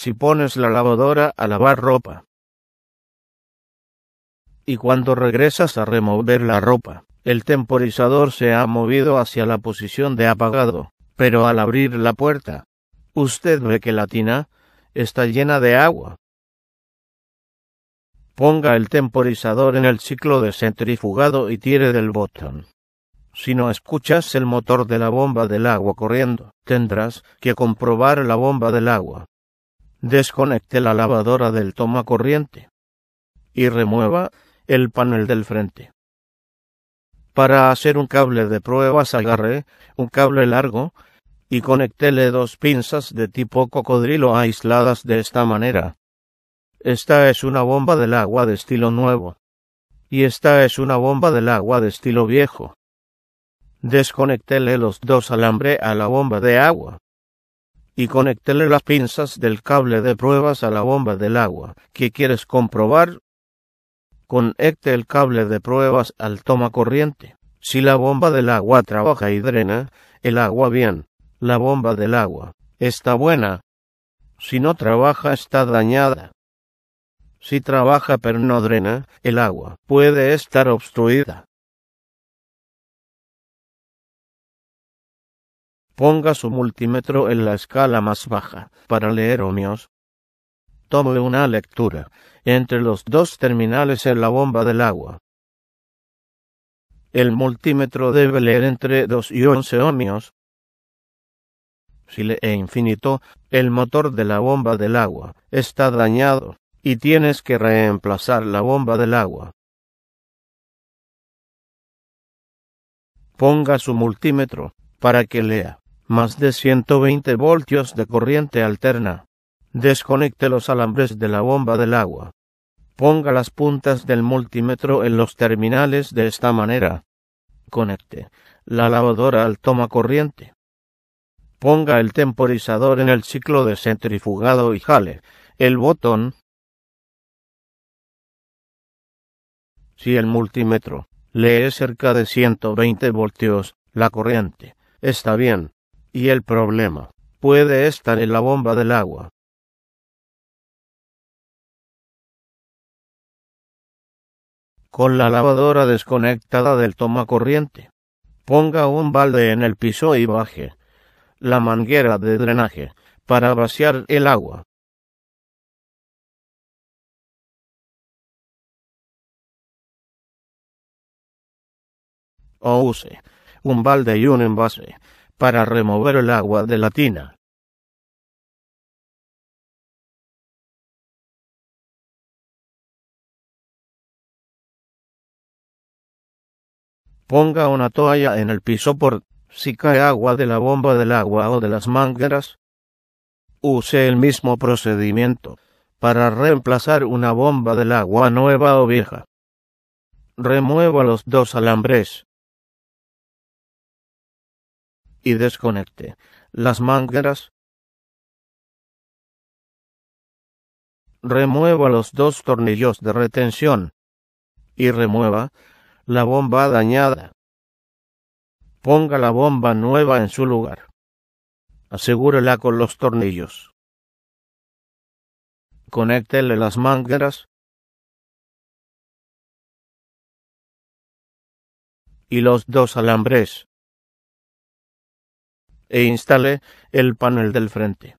si pones la lavadora a lavar ropa. Y cuando regresas a remover la ropa, el temporizador se ha movido hacia la posición de apagado, pero al abrir la puerta, usted ve que la tina está llena de agua. Ponga el temporizador en el ciclo de centrifugado y tire del botón. Si no escuchas el motor de la bomba del agua corriendo, tendrás que comprobar la bomba del agua. Desconecte la lavadora del toma corriente y remueva el panel del frente. Para hacer un cable de pruebas agarré un cable largo y conectele dos pinzas de tipo cocodrilo aisladas de esta manera. Esta es una bomba del agua de estilo nuevo y esta es una bomba del agua de estilo viejo. Desconectele los dos alambre a la bomba de agua y conéctele las pinzas del cable de pruebas a la bomba del agua ¿qué quieres comprobar. Conecte el cable de pruebas al toma corriente. Si la bomba del agua trabaja y drena, el agua bien. La bomba del agua está buena. Si no trabaja está dañada. Si trabaja pero no drena, el agua puede estar obstruida. Ponga su multímetro en la escala más baja para leer ohmios. Tome una lectura entre los dos terminales en la bomba del agua. El multímetro debe leer entre 2 y 11 ohmios. Si lee infinito, el motor de la bomba del agua está dañado y tienes que reemplazar la bomba del agua. Ponga su multímetro para que lea más de 120 voltios de corriente alterna. Desconecte los alambres de la bomba del agua. Ponga las puntas del multímetro en los terminales de esta manera. Conecte la lavadora al toma corriente. Ponga el temporizador en el ciclo de centrifugado y jale el botón. Si el multímetro lee cerca de 120 voltios, la corriente está bien. Y el problema puede estar en la bomba del agua. Con la lavadora desconectada del tomacorriente, ponga un balde en el piso y baje la manguera de drenaje para vaciar el agua. O use un balde y un envase para remover el agua de la tina. Ponga una toalla en el piso por si cae agua de la bomba del agua o de las mangueras. Use el mismo procedimiento para reemplazar una bomba del agua nueva o vieja. Remueva los dos alambres y desconecte las mangueras. Remueva los dos tornillos de retención y remueva la bomba dañada. Ponga la bomba nueva en su lugar. Asegúrela con los tornillos. Conéctele las mangueras y los dos alambres e instale el panel del frente.